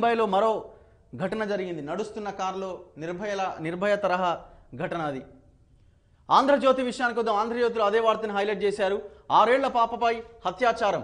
ముంబైలో మరో ఘటన జరిగింది నడుస్తున్న కారులో నిర్భయ నిర్భయ తరహా ఘటన అది ఆంధ్రజ్యోతి విషయానికి వద్దాం ఆంధ్రజ్యోతిలో అదే వార్తను హైలైట్ చేశారు ఆరేళ్ల పాపపై హత్యాచారం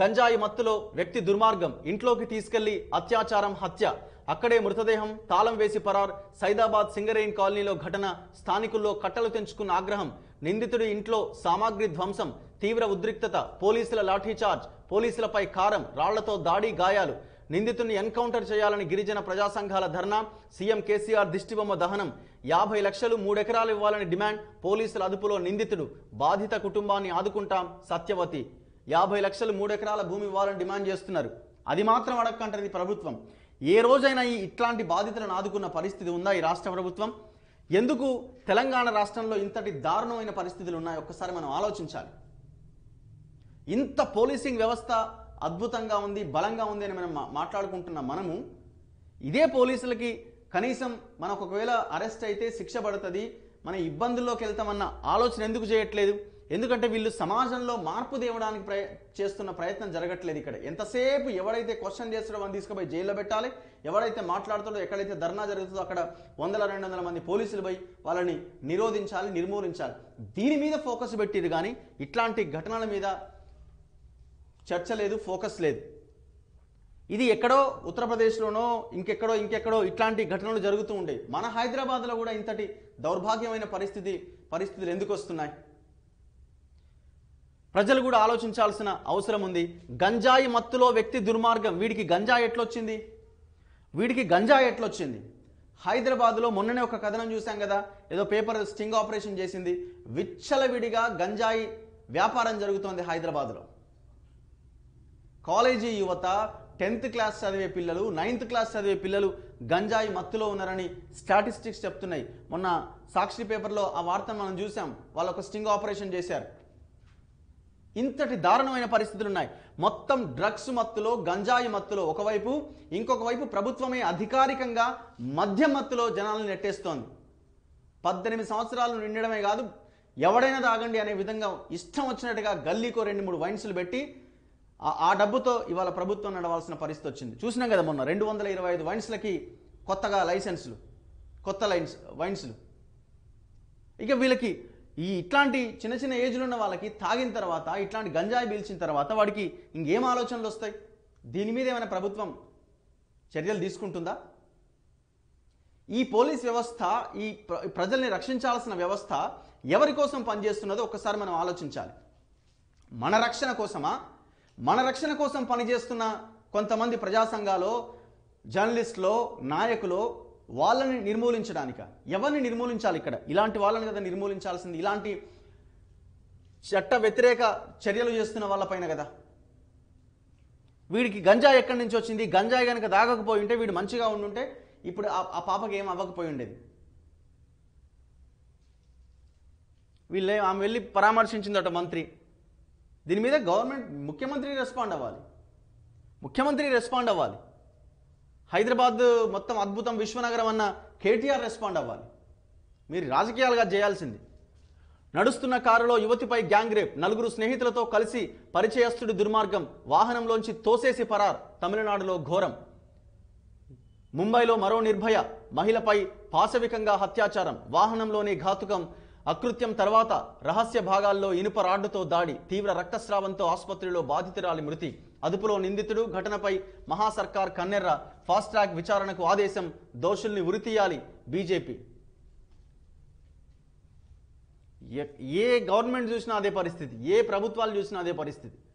గంజాయి మత్తులో వ్యక్తి దుర్మార్గం ఇంట్లోకి తీసుకెళ్లి అత్యాచారం హత్య అక్కడే మృతదేహం తాళం వేసి పరార్ సైదాబాద్ సింగరేన్ కాలనీలో ఘటన స్థానికుల్లో కట్టలు తెంచుకున్న ఆగ్రహం నిందితుడి ఇంట్లో సామాగ్రి ధ్వంసం తీవ్ర ఉద్రిక్తత పోలీసుల లాఠీచార్జ్ పోలీసులపై కారం రాళ్లతో దాడి గాయాలు నిందితుని ఎన్కౌంటర్ చేయాలని గిరిజన ప్రజా సంఘాల ధర్నా సీఎం కేసీఆర్ దిష్టిబొమ్మ దహనం యాభై లక్షలు మూడెకరాలు ఇవ్వాలని డిమాండ్ పోలీసుల అదుపులో నిందితుడు బాధిత కుటుంబాన్ని ఆదుకుంటాం సత్యవతి యాభై లక్షలు మూడెకరాల భూమి ఇవ్వాలని డిమాండ్ చేస్తున్నారు అది మాత్రం అడక్కంటది ప్రభుత్వం ఏ రోజైనా ఈ ఇట్లాంటి బాధితులను ఆదుకున్న పరిస్థితి ఉందా ఈ రాష్ట్ర ప్రభుత్వం ఎందుకు తెలంగాణ రాష్ట్రంలో ఇంతటి దారుణమైన పరిస్థితులు ఉన్నాయి ఒక్కసారి మనం ఆలోచించాలి ఇంత పోలీసింగ్ వ్యవస్థ అద్భుతంగా ఉంది బలంగా ఉంది అని మనం మాట్లాడుకుంటున్న మనము ఇదే పోలీసులకి కనీసం మనకు ఒకవేళ అరెస్ట్ అయితే శిక్ష పడుతుంది మన ఇబ్బందుల్లోకి వెళ్తామన్న ఆలోచన ఎందుకు చేయట్లేదు ఎందుకంటే వీళ్ళు సమాజంలో మార్పు తేవడానికి ప్రయ చేస్తున్న ప్రయత్నం జరగట్లేదు ఇక్కడ ఎంతసేపు ఎవడైతే క్వశ్చన్ చేస్తాడో వాడిని తీసుకుపోయి జైల్లో పెట్టాలి ఎవడైతే మాట్లాడుతాడో ఎక్కడైతే ధర్నా జరుగుతుందో అక్కడ వందల రెండు వందల మంది పోలీసులు పోయి వాళ్ళని నిరోధించాలి నిర్మూలించాలి దీని మీద ఫోకస్ పెట్టిరు కానీ ఇట్లాంటి ఘటనల మీద చర్చ లేదు ఫోకస్ లేదు ఇది ఎక్కడో ఉత్తరప్రదేశ్లోనో ఇంకెక్కడో ఇంకెక్కడో ఇట్లాంటి ఘటనలు జరుగుతూ ఉండే మన హైదరాబాద్లో కూడా ఇంతటి దౌర్భాగ్యమైన పరిస్థితి పరిస్థితులు ఎందుకు వస్తున్నాయి ప్రజలు కూడా ఆలోచించాల్సిన అవసరం ఉంది గంజాయి మత్తులో వ్యక్తి దుర్మార్గం వీడికి గంజాయి ఎట్లొచ్చింది వీడికి గంజాయి ఎట్లొచ్చింది హైదరాబాద్లో మొన్ననే ఒక కథనం చూసాం కదా ఏదో పేపర్ స్టింగ్ ఆపరేషన్ చేసింది విచ్చలవిడిగా గంజాయి వ్యాపారం జరుగుతోంది హైదరాబాద్లో కాలేజీ యువత టెన్త్ క్లాస్ చదివే పిల్లలు నైన్త్ క్లాస్ చదివే పిల్లలు గంజాయి మత్తులో ఉన్నారని స్టాటిస్టిక్స్ చెప్తున్నాయి మొన్న సాక్షి పేపర్లో ఆ వార్త మనం చూసాం వాళ్ళు ఒక స్టింగ్ ఆపరేషన్ చేశారు ఇంతటి దారుణమైన పరిస్థితులు ఉన్నాయి మొత్తం డ్రగ్స్ మత్తులో గంజాయి మత్తులో ఒకవైపు ఇంకొక వైపు ప్రభుత్వమే అధికారికంగా మద్య మత్తులో జనాలను నెట్టేస్తోంది పద్దెనిమిది సంవత్సరాలు నిండడమే కాదు ఎవడైనా తాగండి అనే విధంగా ఇష్టం వచ్చినట్టుగా గల్లీకో రెండు మూడు వైన్స్లు పెట్టి ఆ డబ్బుతో ఇవాళ ప్రభుత్వం నడవాల్సిన పరిస్థితి వచ్చింది చూసినాం కదా మొన్న రెండు వందల ఇరవై ఐదు వైన్స్లకి కొత్తగా లైసెన్సులు కొత్త లైన్స్ వైన్స్లు ఇక వీళ్ళకి ఈ ఇట్లాంటి చిన్న చిన్న ఏజ్లు ఉన్న వాళ్ళకి తాగిన తర్వాత ఇట్లాంటి గంజాయి పీల్చిన తర్వాత వాడికి ఇంకేం ఆలోచనలు వస్తాయి దీని మీద ఏమైనా ప్రభుత్వం చర్యలు తీసుకుంటుందా ఈ పోలీస్ వ్యవస్థ ఈ ప్రజల్ని రక్షించాల్సిన వ్యవస్థ ఎవరి కోసం పనిచేస్తున్నదో ఒకసారి మనం ఆలోచించాలి మన రక్షణ కోసమా మన రక్షణ కోసం పనిచేస్తున్న కొంతమంది ప్రజా సంఘాలు జర్నలిస్ట్లో నాయకులు వాళ్ళని నిర్మూలించడానిక ఎవరిని నిర్మూలించాలి ఇక్కడ ఇలాంటి వాళ్ళని కదా నిర్మూలించాల్సింది ఇలాంటి చట్ట వ్యతిరేక చర్యలు చేస్తున్న వాళ్ళపైన కదా వీడికి గంజా ఎక్కడి నుంచి వచ్చింది గంజాయి కనుక దాగకపోయి ఉంటే వీడు మంచిగా ఉండుంటే ఇప్పుడు ఆ పాపకి ఏం అవ్వకపోయి ఉండేది వీళ్ళే ఆమె వెళ్ళి పరామర్శించిందట మంత్రి దీని మీద గవర్నమెంట్ ముఖ్యమంత్రి రెస్పాండ్ అవ్వాలి ముఖ్యమంత్రి రెస్పాండ్ అవ్వాలి హైదరాబాద్ మొత్తం అద్భుతం విశ్వనగరం అన్న కేటీఆర్ రెస్పాండ్ అవ్వాలి మీరు రాజకీయాలుగా చేయాల్సింది నడుస్తున్న కారులో యువతిపై గ్యాంగ్ రేప్ నలుగురు స్నేహితులతో కలిసి పరిచయస్తుడి దుర్మార్గం వాహనంలోంచి తోసేసి పరార్ తమిళనాడులో ఘోరం ముంబైలో మరో నిర్భయ మహిళపై పాశవికంగా హత్యాచారం వాహనంలోని ఘాతుకం అకృత్యం తర్వాత రహస్య భాగాల్లో ఇనుప రాడ్డుతో దాడి తీవ్ర రక్తస్రావంతో ఆసుపత్రిలో బాధితురాలి మృతి అదుపులో నిందితుడు ఘటనపై మహాసర్కార్ కన్నెర్ర ఫాస్ట్ ట్రాక్ విచారణకు ఆదేశం దోషుల్ని ఉరితీయాలి బీజేపీ ఏ గవర్నమెంట్ చూసినా అదే పరిస్థితి ఏ ప్రభుత్వాలు చూసినా అదే పరిస్థితి